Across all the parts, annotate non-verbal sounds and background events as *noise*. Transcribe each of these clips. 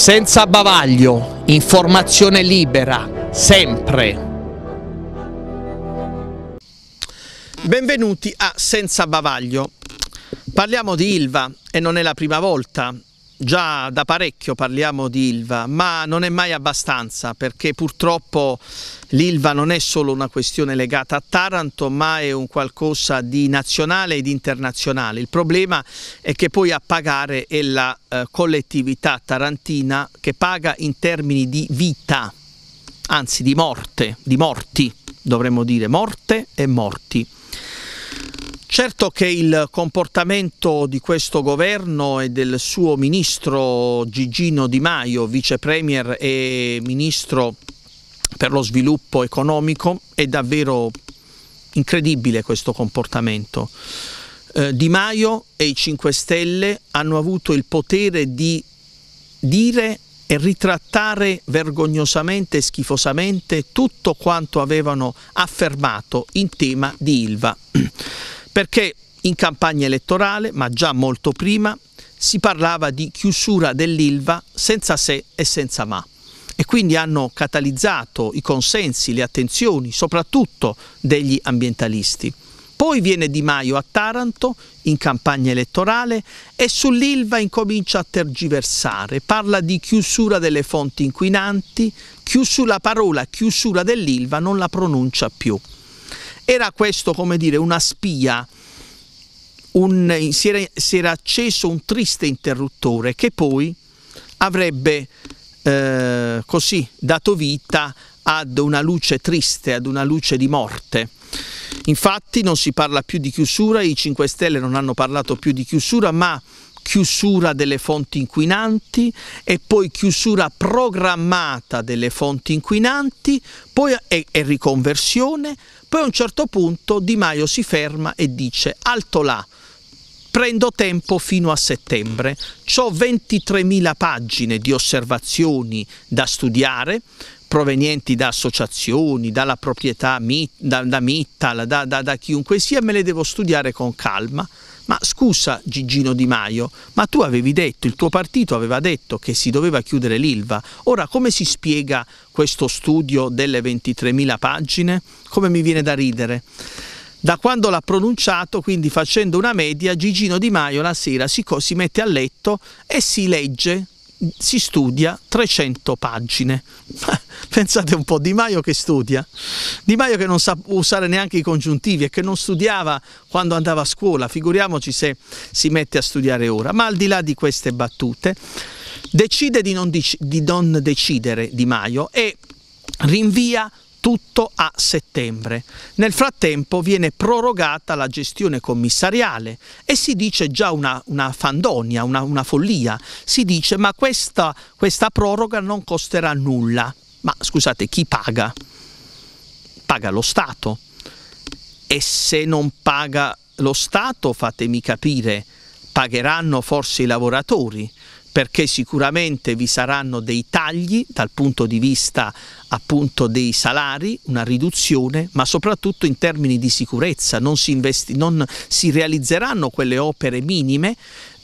senza bavaglio, informazione libera, sempre. Benvenuti a Senza Bavaglio. Parliamo di Ilva e non è la prima volta già da parecchio parliamo di Ilva, ma non è mai abbastanza perché purtroppo l'Ilva non è solo una questione legata a Taranto, ma è un qualcosa di nazionale ed internazionale. Il problema è che poi a pagare è la eh, collettività tarantina che paga in termini di vita, anzi di morte, di morti, dovremmo dire morte e morti. Certo che il comportamento di questo governo e del suo ministro Gigino Di Maio, vice premier e ministro per lo sviluppo economico, è davvero incredibile questo comportamento. Eh, di Maio e i 5 Stelle hanno avuto il potere di dire e ritrattare vergognosamente e schifosamente tutto quanto avevano affermato in tema di Ilva. *clears throat* perché in campagna elettorale, ma già molto prima, si parlava di chiusura dell'Ilva senza se e senza ma e quindi hanno catalizzato i consensi, le attenzioni, soprattutto degli ambientalisti. Poi viene Di Maio a Taranto in campagna elettorale e sull'Ilva incomincia a tergiversare, parla di chiusura delle fonti inquinanti, chiusura, la parola chiusura dell'Ilva non la pronuncia più. Era questo, come dire, una spia. Un, si, era, si, era, acceso un triste interruttore che poi avrebbe eh, così dato vita ad una luce triste, ad una luce di morte. Infatti non si parla più di chiusura, i 5 Stelle non hanno parlato più di chiusura, ma chiusura delle fonti inquinanti e poi chiusura programmata delle fonti inquinanti, poi è, è riconversione, poi a un certo punto Di Maio si ferma e dice alto là, prendo tempo fino a settembre, ho 23.000 pagine di osservazioni da studiare, provenienti da associazioni, dalla proprietà, da, da Mittal, da, da, da chiunque sia, me le devo studiare con calma. Ma scusa Gigino Di Maio, ma tu avevi detto, il tuo partito aveva detto che si doveva chiudere l'Ilva. Ora come si spiega questo studio delle 23.000 pagine? Come mi viene da ridere? Da quando l'ha pronunciato, quindi facendo una media, Gigino Di Maio la sera si, si mette a letto e si legge si studia 300 pagine. *laughs* Pensate un po', Di Maio che studia, Di Maio che non sa usare neanche i congiuntivi e che non studiava quando andava a scuola, figuriamoci se si mette a studiare ora. Ma al di là di queste battute, decide di non, di non decidere Di Maio e rinvia tutto a settembre. Nel frattempo viene prorogata la gestione commissariale e si dice già una, una fandonia, una, una, follia, si dice ma questa, questa proroga non costerà nulla. Ma scusate, chi paga? Paga lo Stato. E se non paga lo Stato, fatemi capire, pagheranno forse i lavoratori perché sicuramente vi saranno dei tagli dal punto di vista appunto dei salari, una riduzione, ma soprattutto in termini di sicurezza, non si, investi, non si realizzeranno quelle opere minime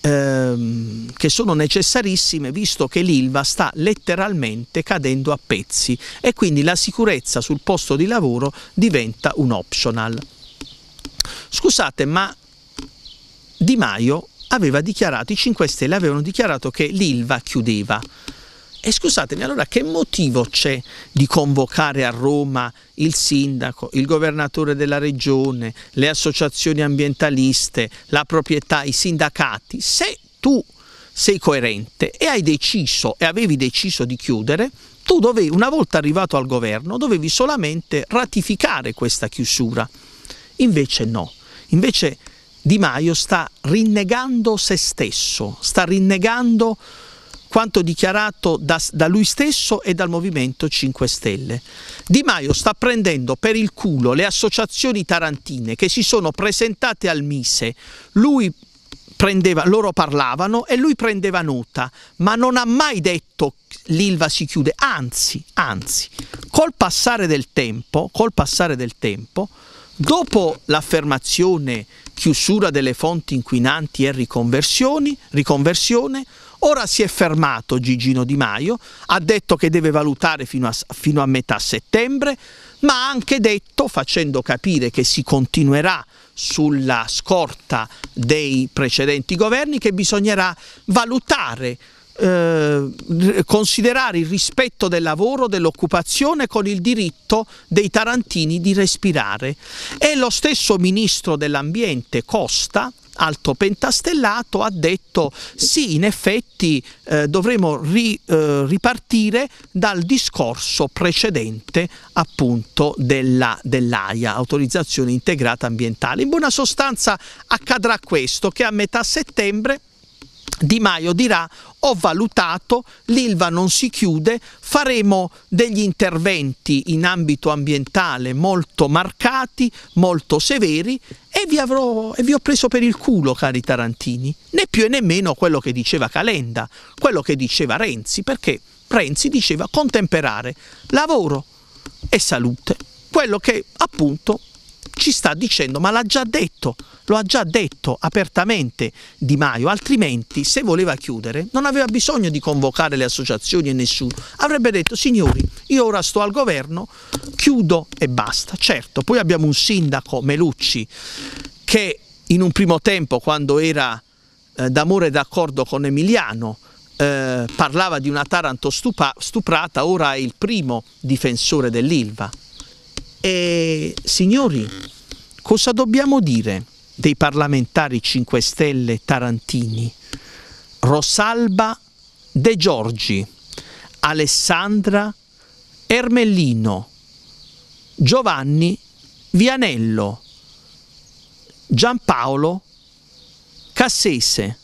ehm, che sono necessarissime visto che l'Ilva sta letteralmente cadendo a pezzi e quindi la sicurezza sul posto di lavoro diventa un optional. Scusate, ma Di Maio aveva dichiarato, i 5 Stelle avevano dichiarato che l'Ilva chiudeva. E scusatemi, allora che motivo c'è di convocare a Roma il sindaco, il governatore della regione, le associazioni ambientaliste, la proprietà, i sindacati, se tu sei coerente e hai deciso e avevi deciso di chiudere, tu dovevi, una volta arrivato al governo, dovevi solamente ratificare questa chiusura. Invece no, invece di Maio sta rinnegando se stesso, sta rinnegando quanto dichiarato da, da, lui stesso e dal Movimento 5 Stelle. Di Maio sta prendendo per il culo le associazioni tarantine che si sono presentate al Mise, lui prendeva, loro parlavano e lui prendeva nota, ma non ha mai detto l'Ilva si chiude, anzi, anzi, col passare del tempo, col passare del tempo Dopo l'affermazione chiusura delle fonti inquinanti e riconversione, ora si è fermato Gigino Di Maio, ha detto che deve valutare fino a, fino a metà settembre, ma ha anche detto, facendo capire che si continuerà sulla scorta dei precedenti governi, che bisognerà valutare eh, considerare il rispetto del lavoro, dell'occupazione con il diritto dei tarantini di respirare. E lo stesso ministro dell'ambiente Costa, alto pentastellato, ha detto sì, in effetti eh, dovremo ri, eh, ripartire dal discorso precedente appunto della, dell'AIA, autorizzazione integrata ambientale. In buona sostanza accadrà questo, che a metà settembre di Maio dirà ho valutato, l'ILVA non si chiude, faremo degli interventi in ambito ambientale molto marcati, molto severi e vi, avrò, e vi ho preso per il culo, cari Tarantini, né più e nemmeno quello che diceva Calenda, quello che diceva Renzi, perché Renzi diceva contemperare lavoro e salute, quello che appunto ci sta dicendo, ma l'ha già detto, lo ha già detto apertamente Di Maio, altrimenti se voleva chiudere non aveva bisogno di convocare le associazioni e nessuno, avrebbe detto signori io ora sto al governo, chiudo e basta. Certo, poi abbiamo un sindaco Melucci che in un primo tempo quando era eh, d'amore e d'accordo con Emiliano eh, parlava di una Taranto stupa, stuprata, ora è il primo difensore dell'Ilva. E, signori, cosa dobbiamo dire dei parlamentari 5 Stelle tarantini? Rosalba De Giorgi, Alessandra Ermellino, Giovanni Vianello, Giampaolo Cassese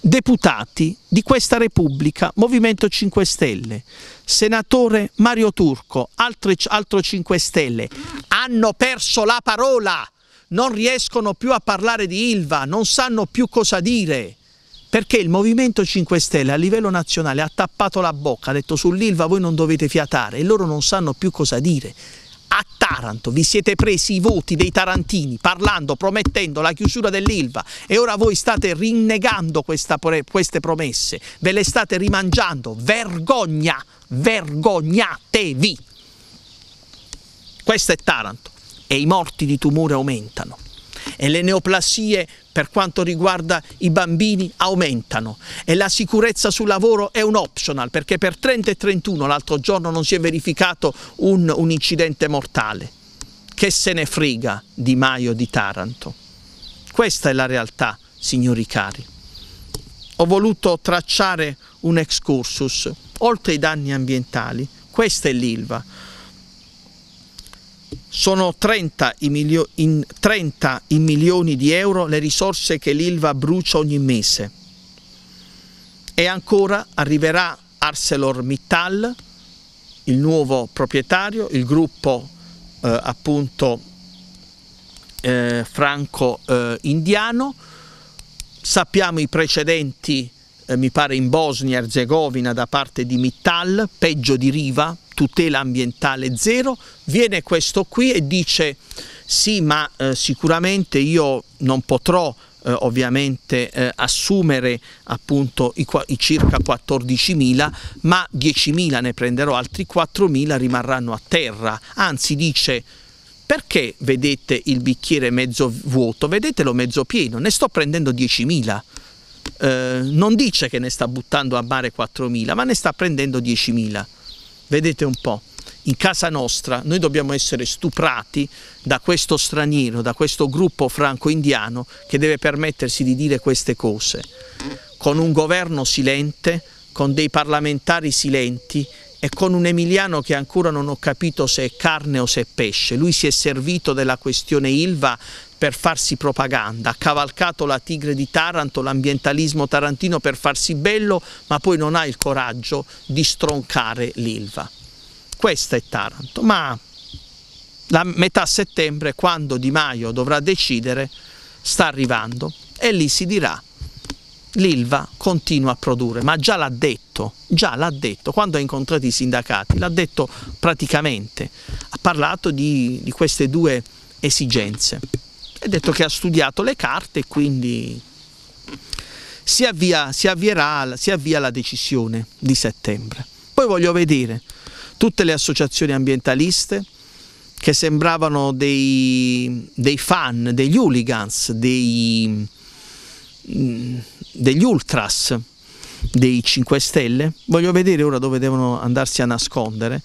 deputati di questa Repubblica, Movimento 5 Stelle, senatore Mario Turco, altri, altro 5 Stelle, hanno perso la parola, non riescono più a parlare di Ilva, non sanno più cosa dire. Perché il Movimento 5 Stelle a livello nazionale ha tappato la bocca, ha detto sull'Ilva voi non dovete fiatare e loro non sanno più cosa dire a Taranto vi siete presi i voti dei tarantini parlando, promettendo la chiusura dell'Ilva e ora voi state rinnegando questa, queste promesse, ve le state rimangiando, vergogna, vergognatevi! Questo è Taranto e i morti di tumore aumentano e le neoplasie per quanto riguarda i bambini aumentano e la sicurezza sul lavoro è un optional perché per 30 e 31 l'altro giorno non si è verificato un, un incidente mortale. Che se ne frega Di Maio di Taranto? Questa è la realtà, signori cari. Ho voluto tracciare un excursus. Oltre ai danni ambientali, questa è l'ILVA. Sono 30, milio- in 30 in milioni di euro le risorse che l'Ilva brucia ogni mese. E ancora arriverà ArcelorMittal, il nuovo proprietario, il gruppo eh, appunto eh, franco-indiano. Eh, Sappiamo i precedenti, eh, mi pare in Bosnia-Herzegovina da parte di Mittal, peggio di Riva, tutela ambientale zero, viene questo qui e dice sì ma eh, sicuramente io non potrò eh, ovviamente eh, assumere appunto i, i circa 14.000 ma 10.000 ne prenderò altri 4.000 rimarranno a terra anzi dice perché vedete il bicchiere mezzo vuoto vedetelo mezzo pieno ne sto prendendo 10.000 eh, non dice che ne sta buttando a mare 4.000 ma ne sta prendendo 10.000 Vedete un po', in casa nostra noi dobbiamo essere stuprati da questo straniero, da questo gruppo franco-indiano che deve permettersi di dire queste cose, con un governo silente, con dei parlamentari silenti e con un Emiliano che ancora non ho capito se è carne o se è pesce. Lui si è servito della questione Ilva per farsi propaganda, ha cavalcato la tigre di Taranto, l'ambientalismo tarantino per farsi bello, ma poi non ha il coraggio di stroncare l'Ilva. Questa è Taranto, ma la metà settembre, quando Di Maio dovrà decidere, sta arrivando e lì si dirà l'Ilva continua a produrre, ma già l'ha detto, già l'ha detto, quando ha incontrato i sindacati, l'ha detto praticamente, ha parlato di, di queste due esigenze ha detto che ha studiato le carte e quindi si, avvia, si, avvierà, si avvia la decisione di settembre. Poi voglio vedere tutte le associazioni ambientaliste che sembravano dei, dei fan, degli hooligans, dei, mm, degli ultras, dei 5 Stelle, voglio vedere ora dove devono andarsi a nascondere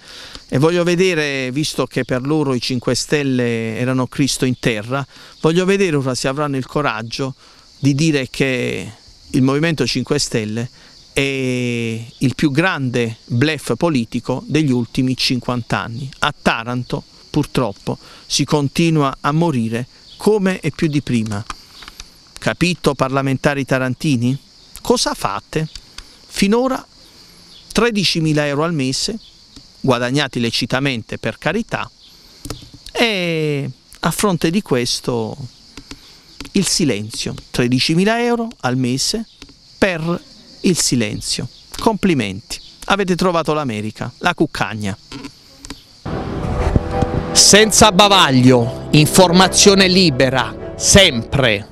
e voglio vedere, visto che per loro i 5 Stelle erano Cristo in terra, voglio vedere ora se avranno il coraggio di dire che il Movimento 5 Stelle è il più grande blef politico degli ultimi 50 anni. A Taranto purtroppo si continua a morire come e più di prima. Capito parlamentari tarantini? Cosa fate? Finora 13.000 euro al mese, guadagnati lecitamente per carità, e a fronte di questo il silenzio, 13.000 euro al mese per il silenzio. Complimenti, avete trovato l'America, la cuccagna. Senza bavaglio, informazione libera, sempre.